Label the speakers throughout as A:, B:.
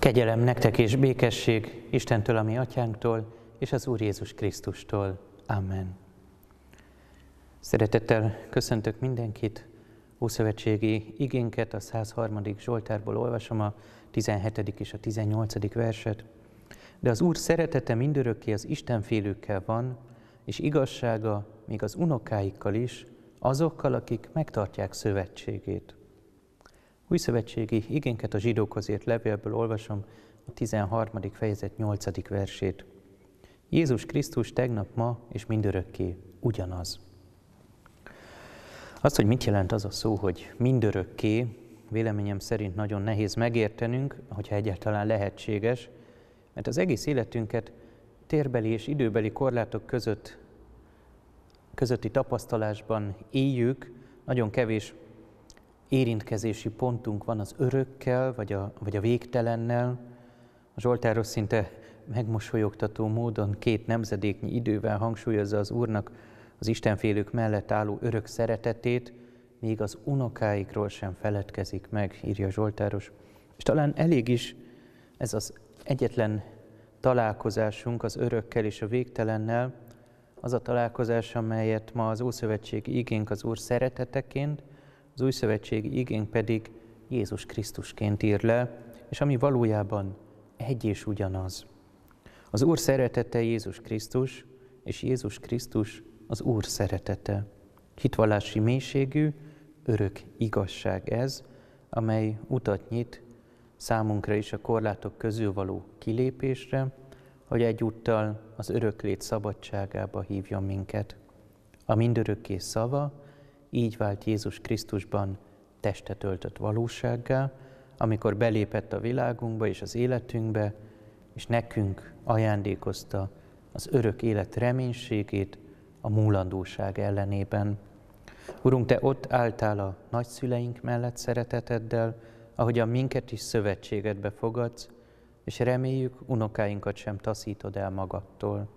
A: Kegyelem nektek és békesség Istentől, ami atyánktól, és az Úr Jézus Krisztustól. Amen. Szeretettel köszöntök mindenkit, Ószövetségi igénket, a 103. Zsoltárból olvasom a 17. és a 18. verset. De az Úr szeretete mindörökké az Istenfélőkkel van, és igazsága még az unokáikkal is, azokkal, akik megtartják szövetségét. Újszövetségi igénket a zsidókhoz írt levélből olvasom a 13. fejezet 8. versét. Jézus Krisztus tegnap, ma és mindörökké ugyanaz. Azt, hogy mit jelent az a szó, hogy mindörökké, véleményem szerint nagyon nehéz megértenünk, hogyha egyáltalán lehetséges, mert az egész életünket térbeli és időbeli korlátok között, közötti tapasztalásban éljük, nagyon kevés érintkezési pontunk van az örökkel, vagy a, vagy a végtelennel. A Zsoltáros szinte megmosolyogtató módon két nemzedéknyi idővel hangsúlyozza az Úrnak az Istenfélők mellett álló örök szeretetét, még az unokáikról sem feledkezik meg, írja Zsoltáros. És talán elég is ez az egyetlen találkozásunk az örökkel és a végtelennel, az a találkozás, amelyet ma az Ószövetség igénk az Úr szereteteként, az új szövetségi igény pedig Jézus Krisztusként ír le, és ami valójában egy és ugyanaz. Az Úr szeretete Jézus Krisztus, és Jézus Krisztus az Úr szeretete. Hitvallási mélységű, örök igazság ez, amely utat nyit számunkra is a korlátok közül való kilépésre, hogy egyúttal az öröklét szabadságába hívja minket. A mindörökké szava, így vált Jézus Krisztusban testet öltött valósággá, amikor belépett a világunkba és az életünkbe, és nekünk ajándékozta az örök élet reménységét a múlandóság ellenében. Urunk, Te ott álltál a nagyszüleink mellett szereteteddel, a minket is szövetségedbe fogadsz, és reméljük, unokáinkat sem taszítod el magadtól.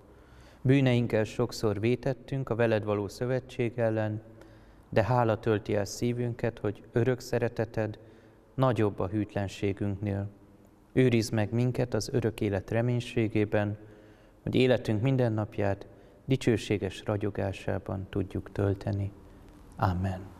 A: Bűneinkkel sokszor vétettünk a veled való szövetség ellen, de hála tölti el szívünket, hogy örök szereteted nagyobb a hűtlenségünknél. Őriz meg minket az örök élet reménységében, hogy életünk mindennapját dicsőséges ragyogásában tudjuk tölteni. Amen.